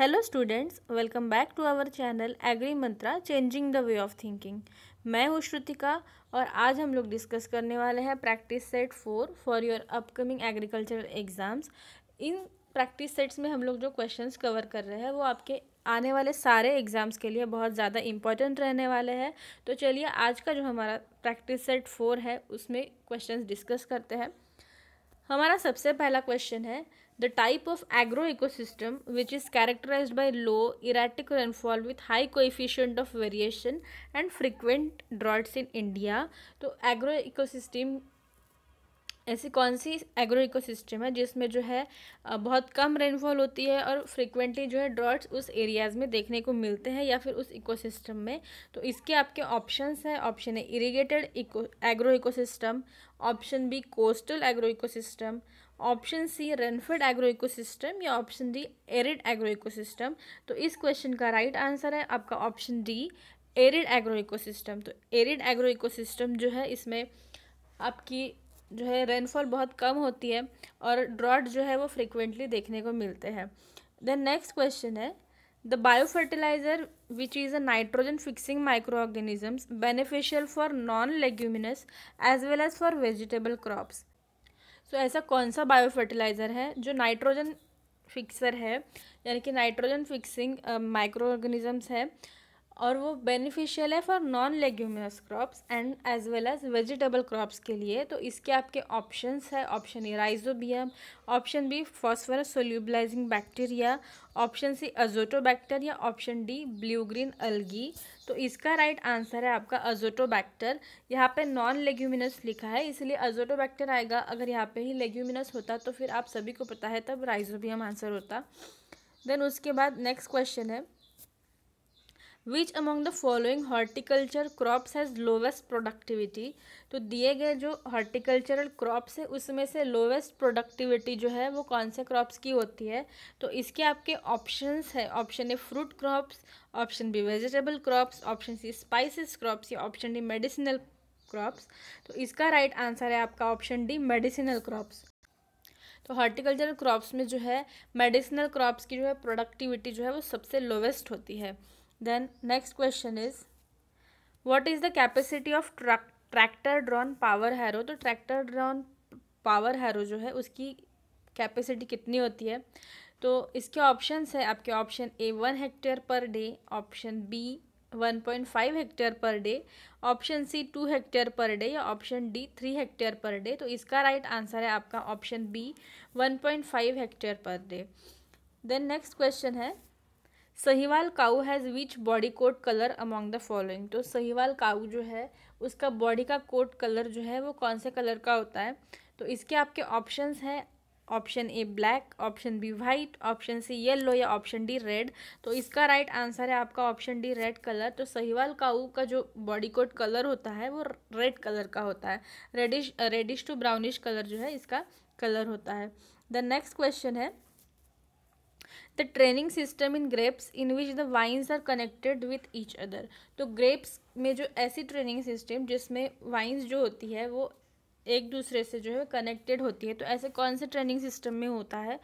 Hello students welcome back to our channel Agri Mantra changing the way of thinking मैं हूँ श्रुतिका और आज हम लोग डिस्कस करने वाले हैं practice set four for your upcoming agricultural exams in practice sets में हम लोग जो क्वेश्चंस कवर कर रहे हैं वो आपके आने वाले सारे एग्ज़ाम्स के लिए बहुत ज़्यादा इंपॉर्टेंट रहने वाले हैं तो चलिए आज का जो हमारा प्रैक्टिस सेट फोर है उसमें क्वेश्चन डिस्कस करते हैं हमारा सबसे पहला क्वेश्चन है The type of agroecosystem which is characterized by low erratic rainfall with high coefficient of variation and frequent droughts in India. So agroecosystem ऐसी कौन सी एग्रो इकोसिस्टम है जिसमें जो है बहुत कम रेनफॉल होती है और फ्रिक्वेंटली जो है ड्रॉट्स उस एरियाज़ में देखने को मिलते हैं या फिर उस इकोसिस्टम में तो इसके आपके ऑप्शंस हैं ऑप्शन है irrigated eco agro ecosystem option B coastal agro ecosystem option C rainfed agro ecosystem या option D arid agro ecosystem तो इस क्वेश्चन का राइट right आंसर है आपका option D arid agro ecosystem तो एरिड एग्रो इकोसिस्टम जो है इसमें आपकी जो है रेनफॉल बहुत कम होती है और ड्रॉट जो है वो फ्रिक्वेंटली देखने को मिलते हैं देन नेक्स्ट क्वेश्चन है the bio fertiliser which is a nitrogen fixing micro organisms beneficial for non leguminous as well as for vegetable crops so ऐसा कौन सा बायो फर्टिलाइज़र है जो नाइट्रोजन फिक्सर है यानी कि नाइट्रोजन फिक्सिंग माइक्रो ऑर्गेनिजम्स है और वो बेनिफिशियल है for non leguminous crops and as well as vegetable crops के लिए तो इसके आपके ऑप्शंस है option A rhizobium option B phosphorus solubilizing bacteria option C azotobacter या option D blue green algae तो इसका राइट आंसर है आपका अजोटोबैक्टर यहाँ पे नॉन लेग्यूमिनस लिखा है इसलिए अजोटोबैक्टर आएगा अगर यहाँ पे ही लेग्यूमिनस होता तो फिर आप सभी को पता है तब राइजोबियम आंसर होता देन उसके बाद नेक्स्ट क्वेश्चन है which among the following horticulture crops has lowest productivity तो दिए गए जो हॉर्टिकल्चरल क्रॉप्स है उसमें से लोवेस्ट प्रोडक्टिविटी जो है वो कौन से क्रॉप्स की होती है तो इसके आपके ऑप्शंस है option A fruit crops option B vegetable crops option C spices crops या ऑप्शन डी मेडिसिनल क्रॉप्स तो इसका राइट right आंसर है आपका ऑप्शन डी मेडिसिनल क्रॉप्स तो हॉर्टिकल्चरल क्रॉप्स में जो है मेडिसिनल क्रॉप्स की जो है प्रोडक्टिविटी जो है वो सबसे लोवेस्ट होती है then next question is what is the capacity of truck tractor drawn power harrow तो ट्रैक्टर ड्रॉन पावर harrow जो है उसकी कैपेसिटी कितनी होती है तो इसके ऑप्शंस है आपके option A one hectare per day option B one point five hectare per day option C two hectare per day या option D three hectare per day तो इसका राइट right आंसर है आपका option B one point five hectare per day then next question है Sahiwal cow has which body coat colour among the following तो सहीवाल काऊ जो है उसका बॉडी का कोट कलर जो है वो कौन से कलर का होता है तो इसके आपके ऑप्शंस हैं option A black option B white option C yellow या ऑप्शन डी रेड तो इसका राइट right आंसर है आपका ऑप्शन डी रेड कलर तो सहीवाल काऊ का जो बॉडी कोट कलर होता है वो रेड कलर का होता है reddish reddish to brownish colour जो है इसका कलर होता है द नेक्स्ट क्वेश्चन है the training system in grapes in which the vines are connected with each other तो ग्रेप्स में जो ऐसी ट्रेनिंग सिस्टम जिसमें वाइन्स जो होती है वो एक दूसरे से जो है कनेक्टेड होती है तो ऐसे कौन से ट्रेनिंग सिस्टम में होता है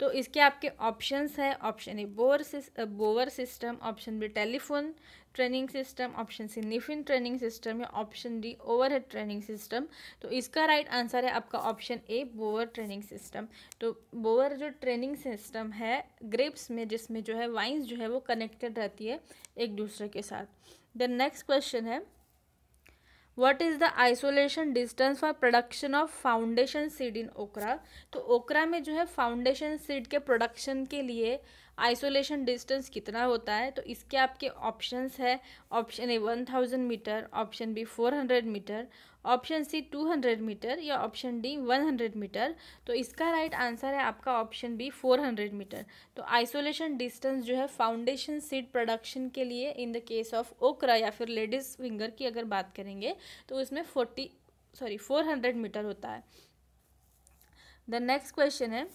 तो इसके आपके ऑप्शंस है option A bower bower system option B telephone training system option C kniffin training system या option D overhead training system तो इसका राइट right आंसर है आपका option A bower training system तो बोवर जो ट्रेनिंग सिस्टम है grips में जिसमें जो है वाइन्स जो है वो कनेक्टेड रहती है एक दूसरे के साथ द नेक्स्ट क्वेश्चन है what is the isolation distance for production of foundation seed in okra तो ओकरा में जो है फाउंडेशन सीड के प्रोडक्शन के लिए आइसोलेशन डिस्टेंस कितना होता है तो इसके आपके ऑप्शंस है option A one thousand metre option B four hundred metre option C two hundred metre या option D one hundred metre तो इसका राइट आंसर है आपका option B four hundred metre तो आइसोलेशन डिस्टेंस जो है फाउंडेशन सीड प्रोडक्शन के लिए इन द केस ऑफ ओकरा या फिर लेडीज फिंगर की अगर बात करेंगे तो उसमें forty sorry four hundred metre होता है द नेक्स्ट क्वेश्चन है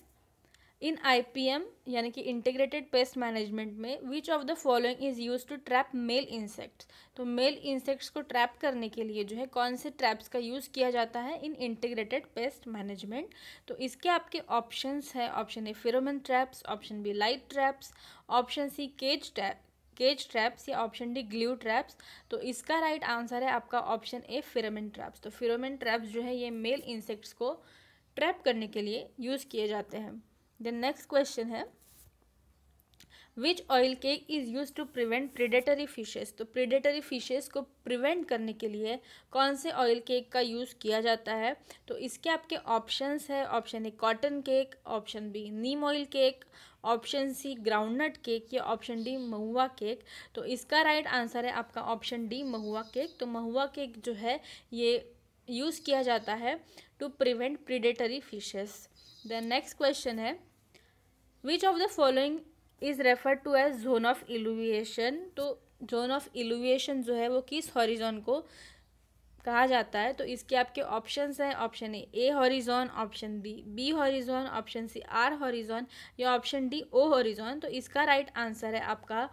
इन आईपीएम यानी कि इंटीग्रेटेड पेस्ट मैनेजमेंट में which of the following is use to trap male insects तो मेल इंसेक्ट्स को ट्रैप करने के लिए जो है कौन से ट्रैप्स का यूज़ किया जाता है इन इंटीग्रेटेड पेस्ट मैनेजमेंट तो इसके आपके ऑप्शंस है option A pheromone traps option B light traps option C cage trap cage traps या ऑप्शन डी ग्लू ट्रैप्स तो इसका राइट right आंसर है आपका ऑप्शन ए फिरोमन ट्रैप्स तो फिरोमिन ट्रैप्स जो है ये मेल इंसेक्ट्स को ट्रैप करने के लिए यूज़ किए जाते हैं देन नेक्स्ट क्वेश्चन है which oil cake is use to prevent predatory fishes तो प्रिडेटरी फिशेज को प्रिवेंट करने के लिए कौन से ऑयल केक का यूज़ किया जाता है तो इसके आपके ऑप्शंस है option A cotton cake option B neem oil cake option C groundnut cake या ऑप्शन डी महुआ केक तो इसका राइट आंसर है आपका ऑप्शन डी महुआ केक तो महुआ केक जो है ये यूज़ किया जाता है to prevent predatory fishes then next question है which of the following is referred to as zone of eluviation तो जोन ऑफ एलुविएशन जो है वो किस हॉरीजोन को कहा जाता है तो इसके आपके ऑप्शंस हैं option A A horizon option B B horizon option C R horizon या ऑप्शन डी ओ हॉरिजोन तो इसका राइट आंसर है आपका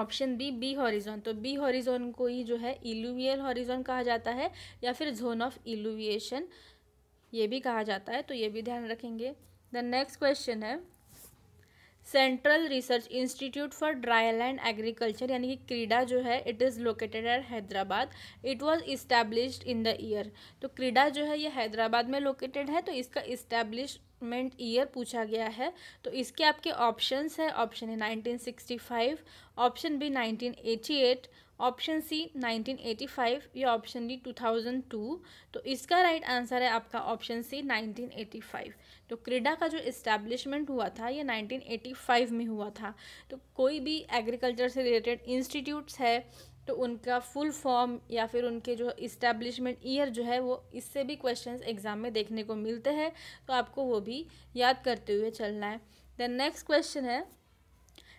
ऑप्शन बी बी हॉरीजोन तो बी हॉरीजोन को ही जो है इलुवियल हॉरीजोन कहा जाता है या फिर जोन ऑफ इलुविएशन ये भी कहा जाता है तो ये भी ध्यान रखेंगे द नेक्स्ट क्वेश्चन है central research institute for dry land agriculture यानी कि क्रीडा जो है it is located at Hyderabad it was established in the year तो क्रीडा जो है ये हैदराबाद में लोकेटेड है तो इसका इस्टेब्लिशमेंट ईयर पूछा गया है तो इसके आपके ऑप्शंस है ऑप्शन है five option B eight option C 1985 या ऑप्शन डी 2002 तो इसका राइट आंसर है आपका ऑप्शन सी 1985 तो क्रीडा का जो इस्टेब्लिशमेंट हुआ था ये 1985 में हुआ था तो कोई भी एग्रीकल्चर से रिलेटेड इंस्टीट्यूट्स है तो उनका फुल फॉर्म या फिर उनके जो इस्टेब्लिशमेंट ईयर जो है वो इससे भी क्वेश्चंस एग्ज़ाम में देखने को मिलते हैं तो आपको वो भी याद करते हुए चलना है देन नेक्स्ट क्वेश्चन है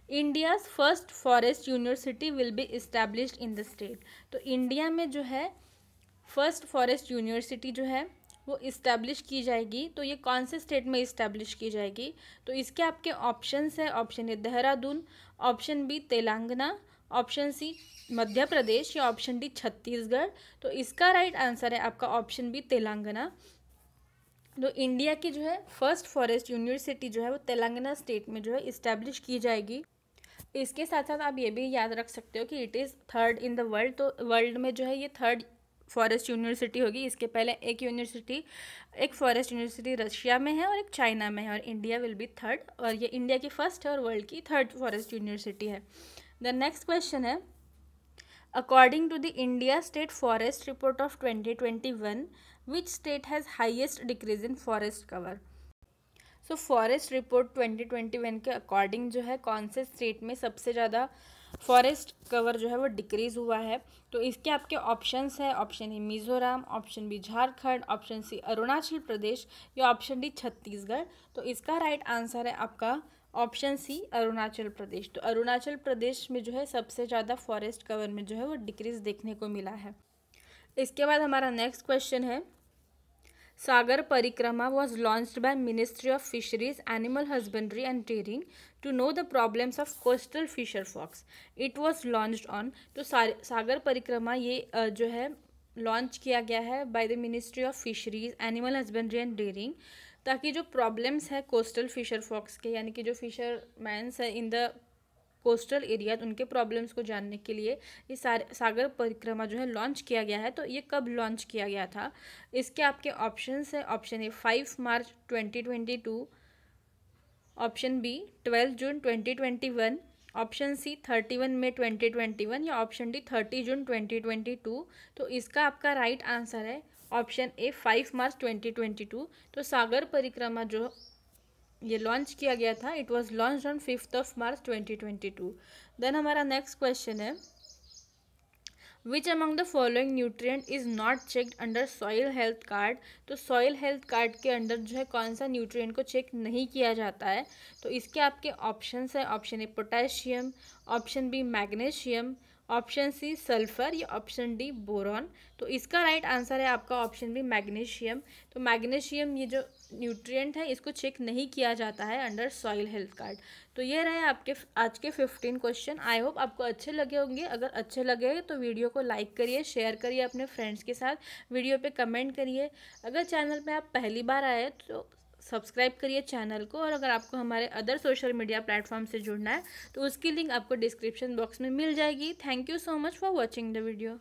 India's first forest university will be establish in the state तो इंडिया में जो है फर्स्ट फॉरेस्ट यूनिवर्सिटी जो है वो इस्टेब्लिश की जाएगी तो ये कौन से स्टेट में इस्टेब्लिश की जाएगी तो इसके आपके ऑप्शंस है option A Dehradun option B Telangana option C Madhya Pradesh या ऑप्शन डी छत्तीसगढ़ तो इसका राइट आंसर है आपका ऑप्शन बी तेलंगाना तो इंडिया की जो है फर्स्ट फॉरेस्ट यूनिवर्सिटी जो है वो तेलंगाना स्टेट में जो है इस्टेब्लिश की जाएगी इसके साथ साथ आप ये भी याद रख सकते हो कि it is third in the world तो वर्ल्ड में जो है ये थर्ड फॉरेस्ट यूनिवर्सिटी होगी इसके पहले एक यूनिवर्सिटी एक फॉरेस्ट यूनिवर्सिटी रशिया में है और एक चाइना में है और इंडिया विल बी थर्ड और ये इंडिया की फर्स्ट है और वर्ल्ड की थर्ड फॉरेस्ट यूनिवर्सिटी है द नेक्स्ट क्वेश्चन है according to the India state forest report of twenty twenty one which state has highest decrease in forest cover so forest report 2021 के according जो है कौन से स्टेट में सबसे ज़्यादा फॉरेस्ट कवर जो है वो डिक्रीज़ हुआ है तो इसके आपके ऑप्शंस है option A Mizoram option B Jharkhand option C Arunachal Pradesh या ऑप्शन डी छत्तीसगढ़ तो इसका राइट आंसर है आपका ऑप्शन सी अरुणाचल प्रदेश तो अरुणाचल प्रदेश में जो है सबसे ज़्यादा फॉरेस्ट कवर में जो है वो डिक्रीज़ देखने को मिला है इसके बाद हमारा नेक्स्ट क्वेश्चन है Sagar Parikrama was launched by ministry of fisheries animal husbandry and dairying to know the problems of coastal fisher folks it was launched on तो सागर परिक्रमा ये जो है लॉन्च किया गया है by the ministry of fisheries animal husbandry and dairying ताकि जो प्रॉब्लम्स है कोस्टल फिशर फॉक्स के यानी कि जो फिशर मैंस है इन द कोस्टल एरियाज उनके प्रॉब्लम्स को जानने के लिए ये सागर परिक्रमा जो है लॉन्च किया गया है तो ये कब लॉन्च किया गया था इसके आपके ऑप्शन है option A five March twenty twenty two option B twelve June twenty twenty one option C thirty one May twenty twenty one या option D thirty June twenty twenty two तो इसका आपका राइट आंसर है option A five March twenty twenty two तो सागर परिक्रमा जो ये launch किया गया था it was launch on fifth of March twenty twenty two then हमारा नेक्स्ट क्वेश्चन है which among the following nutrient is not check under soil health card तो soil health card के अंडर जो है कौन सा न्यूट्रिय को चेक नहीं किया जाता है तो इसके आपके ऑप्शन हैं option A potassium option B magnesium option C sulphur या ऑप्शन डी बोरॉन तो इसका राइट right आंसर है आपका ऑप्शन बी मैग्नीशियम तो मैग्नीशियम ये जो न्यूट्रिएंट है इसको चेक नहीं किया जाता है अंडर सॉइल हेल्थ कार्ड तो ये रहे आपके आज के फिफ्टीन क्वेश्चन आई होप आपको अच्छे लगे होंगे अगर अच्छे लगे तो वीडियो को लाइक करिए शेयर करिए अपने फ्रेंड्स के साथ वीडियो पे कमेंट करिए अगर चैनल पे आप पहली बार आए तो सब्सक्राइब करिए चैनल को और अगर आपको हमारे अदर सोशल मीडिया प्लेटफॉर्म से जुड़ना है तो उसकी लिंक आपको डिस्क्रिप्शन बॉक्स में मिल जाएगी thank you so much for watching the video